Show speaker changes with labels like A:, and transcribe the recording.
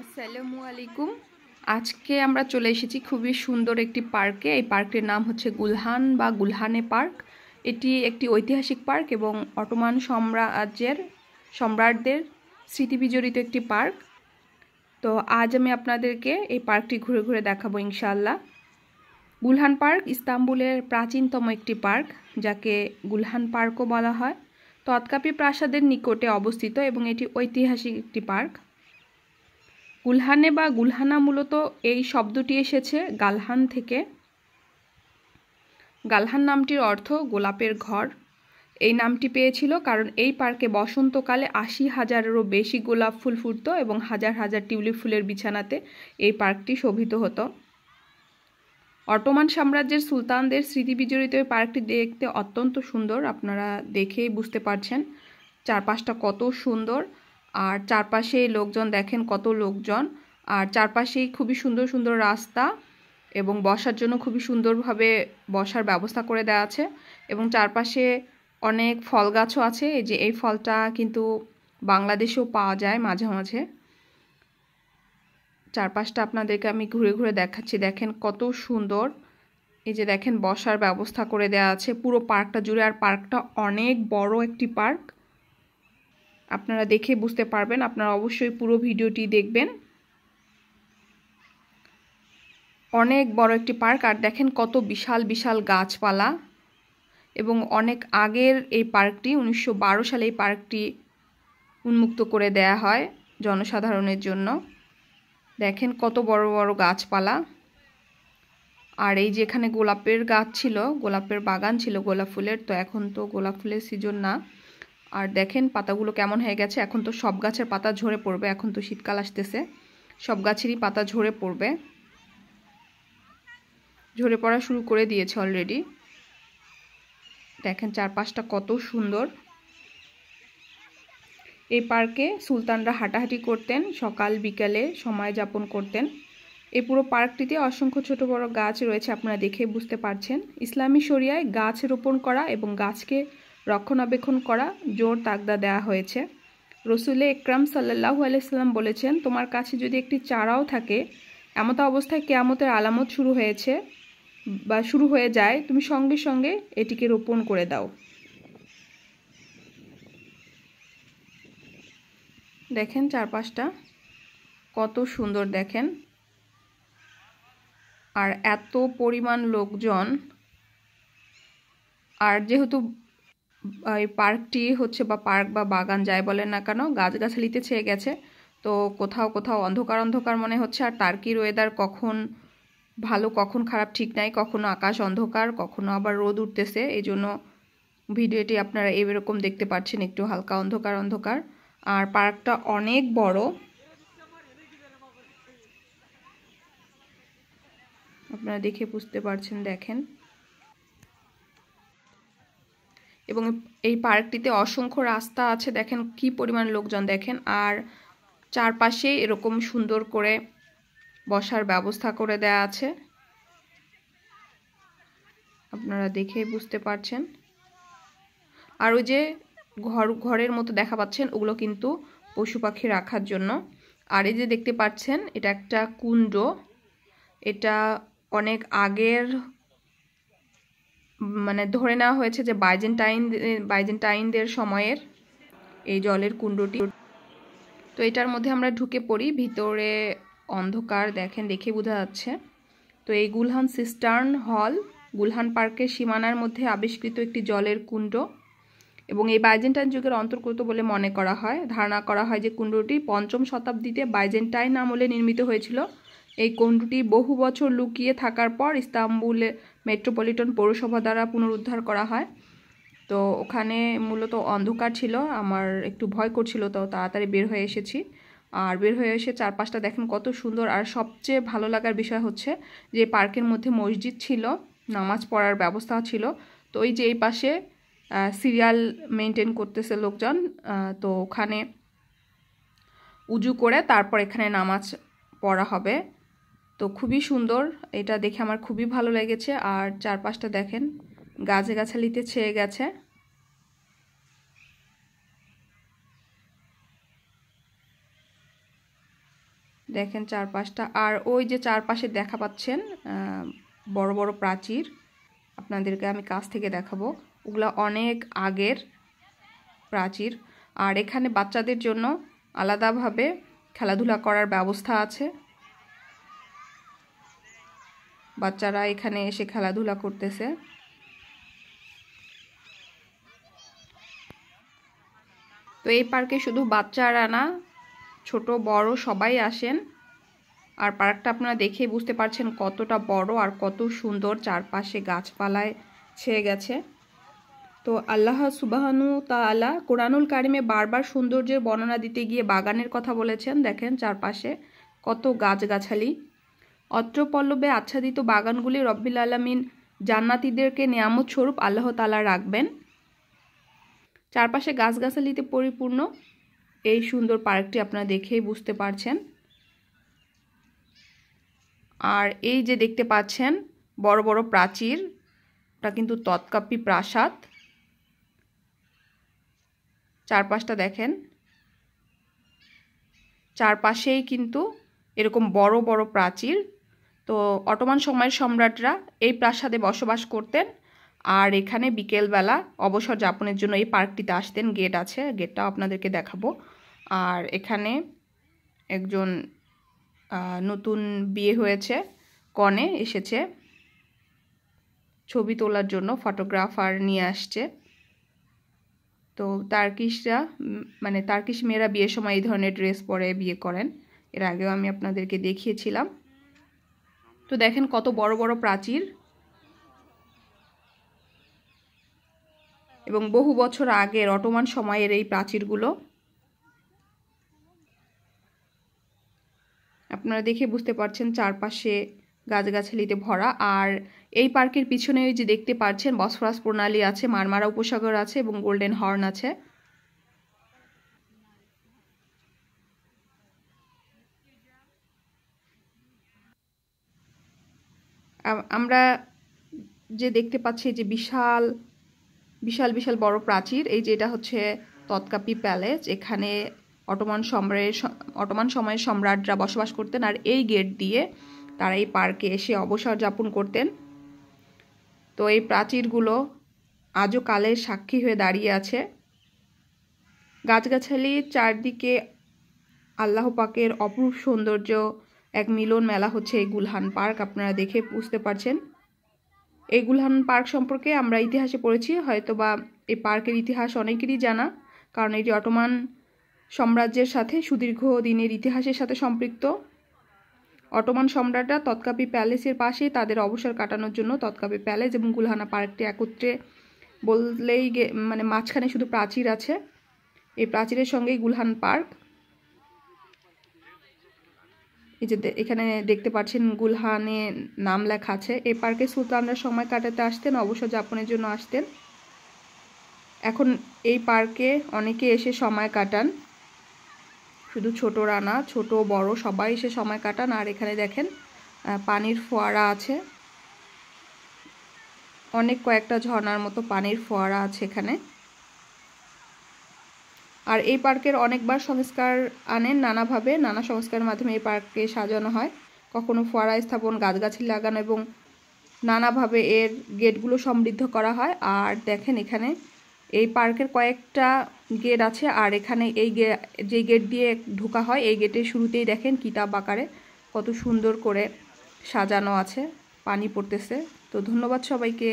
A: আসসালামু আলাইকুম আজকে আমরা চলে এসেছি খুবই সুন্দর একটি পার্কে এই পার্কটির নাম হচ্ছে গুলহান বা গুলহানে পার্ক এটি একটি ঐতিহাসিক পার্ক এবং অটোমান সম্রাজ্যের সম্রাটদের স্মৃতিবিজড়িত একটি পার্ক তো আজ আমি আপনাদেরকে এই পার্কটি ঘুরে ঘুরে দেখাবো ইনশাল্লাহ গুলহান পার্ক ইস্তাম্বুলের প্রাচীনতম একটি পার্ক যাকে গুলহান পার্কও বলা হয় তৎকাপি প্রাসাদের নিকটে অবস্থিত এবং এটি ঐতিহাসিক একটি পার্ক গুলহানে বা গুলহানা মূলত এই শব্দটি এসেছে গালহান থেকে গালহান নামটির অর্থ গোলাপের ঘর এই নামটি পেয়েছিল কারণ এই পার্কে বসন্তকালে আশি হাজারেরও বেশি গোলাপ ফুল ফুটত এবং হাজার হাজার টিউলিপ ফুলের বিছানাতে এই পার্কটি শোভিত হতো অটোমান সাম্রাজ্যের সুলতানদের স্মৃতি বিজড়িত এই পার্কটি দেখতে অত্যন্ত সুন্দর আপনারা দেখেই বুঝতে পারছেন চারপাশটা কত সুন্দর আর চারপাশেই লোকজন দেখেন কত লোকজন আর চারপাশেই খুবই সুন্দর সুন্দর রাস্তা এবং বসার জন্য খুবই সুন্দরভাবে বসার ব্যবস্থা করে দেওয়া আছে এবং চারপাশে অনেক ফল গাছও আছে এই যে এই ফলটা কিন্তু বাংলাদেশেও পাওয়া যায় মাঝে মাঝে চারপাশটা আপনাদেরকে আমি ঘুরে ঘুরে দেখাচ্ছি দেখেন কত সুন্দর এই যে দেখেন বসার ব্যবস্থা করে দেওয়া আছে পুরো পার্কটা জুড়ে আর পার্কটা অনেক বড় একটি পার্ক আপনারা দেখে বুঝতে পারবেন আপনারা অবশ্যই পুরো ভিডিওটি দেখবেন অনেক বড় একটি পার্ক আর দেখেন কত বিশাল বিশাল গাছপালা এবং অনেক আগের এই পার্কটি উনিশশো সালে এই পার্কটি উন্মুক্ত করে দেয়া হয় জনসাধারণের জন্য দেখেন কত বড় বড় গাছপালা আর এই যেখানে গোলাপের গাছ ছিল গোলাপের বাগান ছিল গোলাপ ফুলের তো এখন তো গোলাপ ফুলের সিজন না আর দেখেন পাতাগুলো কেমন হয়ে গেছে এখন তো সব গাছের পাতা ঝরে পড়বে এখন তো শীতকাল আসতেছে সব গাছেরই পাতা ঝরে পড়বে ঝরে পড়া শুরু করে দিয়েছে অলরেডি দেখেন চারপাশটা কত সুন্দর এই পার্কে সুলতানরা হাঁটাহাঁটি করতেন সকাল বিকালে সময় যাপন করতেন এই পুরো পার্কটিতে অসংখ্য ছোট বড় গাছ রয়েছে আপনারা দেখে বুঝতে পারছেন ইসলামী শরিয়ায় গাছ রোপণ করা এবং গাছকে রক্ষণাবেক্ষণ করা জোর তাগদা দেয়া হয়েছে রসুলে একরাম সাল্লাহু আলাইসাল্লাম বলেছেন তোমার কাছে যদি একটি চারাও থাকে এমত অবস্থায় কেয়ামতের আলামত শুরু হয়েছে বা শুরু হয়ে যায় তুমি সঙ্গে সঙ্গে এটিকে রোপণ করে দাও দেখেন চারপাশটা কত সুন্দর দেখেন আর এত পরিমাণ লোকজন আর যেহেতু এই পার্কটি হচ্ছে বা পার্ক বা বাগান যায় বলেন না কেন গাছগাছালিতে ছেয়ে গেছে তো কোথাও কোথাও অন্ধকার অন্ধকার মনে হচ্ছে আর টার্কির ওয়েদার কখন ভালো কখন খারাপ ঠিক নাই কখনো আকাশ অন্ধকার কখনো আবার রোদ উঠতেছে এই জন্য ভিডিওটি আপনারা এরকম দেখতে পাচ্ছেন একটু হালকা অন্ধকার অন্ধকার আর পার্কটা অনেক বড় আপনারা দেখে বুঝতে পারছেন দেখেন এবং এই পার্কটিতে অসংখ্য রাস্তা আছে দেখেন কি পরিমাণ লোকজন দেখেন আর চারপাশে এরকম সুন্দর করে বসার ব্যবস্থা করে দেয়া আছে আপনারা দেখেই বুঝতে পারছেন আর ওই যে ঘর ঘরের মতো দেখা পাচ্ছেন ওগুলো কিন্তু পশু পাখি রাখার জন্য আর এই যে দেখতে পাচ্ছেন এটা একটা কুণ্ড এটা অনেক আগের মানে ধরে নেওয়া হয়েছে যে বাইজেন্টাইন বাইজেন্টাইনদের সময়ের এই জলের কুণ্ডটি তো এটার মধ্যে আমরা ঢুকে পড়ি ভিতরে অন্ধকার দেখেন দেখে বোঝা যাচ্ছে তো এই গুলহান সিস্টার্ন হল গুলহান পার্কের সীমানার মধ্যে আবিষ্কৃত একটি জলের কুণ্ড এবং এই বাইজেন্টাইন যুগের অন্তর্গত বলে মনে করা হয় ধারণা করা হয় যে কুণ্ডটি পঞ্চম শতাব্দীতে বাইজেন্টাইন আমলে নির্মিত হয়েছিল এই কোণটি বহু বছর লুকিয়ে থাকার পর ইস্তাম্বুলে মেট্রোপলিটন পৌরসভা দ্বারা পুনরুদ্ধার করা হয় তো ওখানে মূলত অন্ধকার ছিল আমার একটু ভয় করছিল তো তাড়াতাড়ি বের হয়ে এসেছি আর বের হয়ে এসে চারপাশটা দেখেন কত সুন্দর আর সবচেয়ে ভালো লাগার বিষয় হচ্ছে যে পার্কের মধ্যে মসজিদ ছিল নামাজ পড়ার ব্যবস্থা ছিল তো ওই যে এই পাশে সিরিয়াল মেনটেন করতেছে লোকজন তো ওখানে উজু করে তারপর এখানে নামাজ পড়া হবে তো খুবই সুন্দর এটা দেখে আমার খুবই ভালো লেগেছে আর চারপাশটা দেখেন গাছে গাছালিতে ছেয়ে গেছে দেখেন চারপাশটা আর ওই যে চারপাশে দেখা পাচ্ছেন বড় বড় প্রাচীর আপনাদেরকে আমি কাছ থেকে দেখাবো ওগুলা অনেক আগের প্রাচীর আর এখানে বাচ্চাদের জন্য আলাদাভাবে খেলাধুলা করার ব্যবস্থা আছে বাচ্চারা এখানে এসে খেলাধুলা করতেছে তো এই পার্কে শুধু বাচ্চারা না ছোট বড় সবাই আসেন আর পার্কটা আপনারা দেখেই বুঝতে পারছেন কতটা বড় আর কত সুন্দর চারপাশে গাছপালায় ছেয়ে গেছে তো আল্লাহ সুবাহানু তালা কোরআনুল কারিমে বারবার সৌন্দর্যের বর্ণনা দিতে গিয়ে বাগানের কথা বলেছেন দেখেন চারপাশে কত গাছগাছালি অত্রপল্লবে আচ্ছাদিত বাগানগুলি রব্বিল আলমিন জান্নাতিদেরকে নিয়ামত স্বরূপ আল্লাহ তালা রাখবেন চারপাশে গাছগাছালিতে পরিপূর্ণ এই সুন্দর পার্কটি আপনারা দেখেই বুঝতে পারছেন আর এই যে দেখতে পাচ্ছেন বড় বড় প্রাচীর ওটা কিন্তু তৎকাপি প্রাসাদ চারপাশটা দেখেন চারপাশেই কিন্তু এরকম বড় বড় প্রাচীর তো অটোমান সময়ের সম্রাটরা এই প্রাসাদে বসবাস করতেন আর এখানে বিকেলবেলা অবসর যাপনের জন্য এই পার্কটিতে আসতেন গেট আছে গেটটাও আপনাদেরকে দেখাবো আর এখানে একজন নতুন বিয়ে হয়েছে কনে এসেছে ছবি তোলার জন্য ফটোগ্রাফার নিয়ে আসছে তো তার্কিশরা মানে তার্কিশ মেয়েরা বিয়ের সময় এই ধরনের ড্রেস পরে বিয়ে করেন এর আগেও আমি আপনাদেরকে দেখিয়েছিলাম তো দেখেন কত বড় বড় প্রাচীর এবং বহু বছর আগের অটোমান সময়ের এই প্রাচীরগুলো আপনারা দেখে বুঝতে পারছেন চারপাশে গাছগাছালিতে ভরা আর এই পার্কের পিছনে ওই যে দেখতে পাচ্ছেন বসফরাস প্রণালী আছে মারমারা উপসাগর আছে এবং গোল্ডেন হর্ন আছে আমরা যে দেখতে পাচ্ছি যে বিশাল বিশাল বিশাল বড় প্রাচীর এই যে এটা হচ্ছে তৎকাপি প্যালেস এখানে অটোমান সম্রাটের অটোমান সময়ের সম্রাটরা বসবাস করতেন আর এই গেট দিয়ে তারা এই পার্কে এসে অবসর যাপন করতেন তো এই প্রাচীরগুলো আজও কালের সাক্ষী হয়ে দাঁড়িয়ে আছে গাছগাছালি চারদিকে আল্লাহ পাকের অপরূপ সৌন্দর্য এক মিলন মেলা হচ্ছে এই গুলহান পার্ক আপনারা দেখে বুঝতে পারছেন এই গুলহান পার্ক সম্পর্কে আমরা ইতিহাসে পড়েছি হয়তো বা এই পার্কের ইতিহাস অনেকেরই জানা কারণ এটি অটোমান সাম্রাজ্যের সাথে সুদীর্ঘ দিনের ইতিহাসের সাথে সম্পৃক্ত অটোমান সম্রাটরা তৎকাপি প্যালেসের পাশে তাদের অবসর কাটানোর জন্য তৎকাপি প্যালেস এবং গুলহানা পার্কটি একত্রে বললেই মানে মাঝখানে শুধু প্রাচীর আছে এই প্রাচীরের সঙ্গেই গুলহান পার্ক এই যে এখানে দেখতে পাচ্ছেন গুলহানে নাম লেখা আছে এই পার্কে সুলতানরা সময় কাটাতে আসতেন অবসর যাপনের জন্য আসতেন এখন এই পার্কে অনেকে এসে সময় কাটান শুধু ছোট রানা ছোট বড় সবাই এসে সময় কাটান আর এখানে দেখেন পানির ফোয়ারা আছে অনেক কয়েকটা ঝর্নার মতো পানির ফোয়ারা আছে এখানে আর এই পার্কের অনেকবার সংস্কার আনেন নানাভাবে নানা সংস্কারের মাধ্যমে এই পার্ককে সাজানো হয় কখনো ফোয়ারা স্থাপন গাছগাছি লাগানো এবং নানাভাবে এর গেটগুলো সমৃদ্ধ করা হয় আর দেখেন এখানে এই পার্কের কয়েকটা গেট আছে আর এখানে এই যে গেট দিয়ে ঢোকা হয় এই গেটের শুরুতেই দেখেন কিতাব আকারে কত সুন্দর করে সাজানো আছে পানি পড়তেছে তো ধন্যবাদ সবাইকে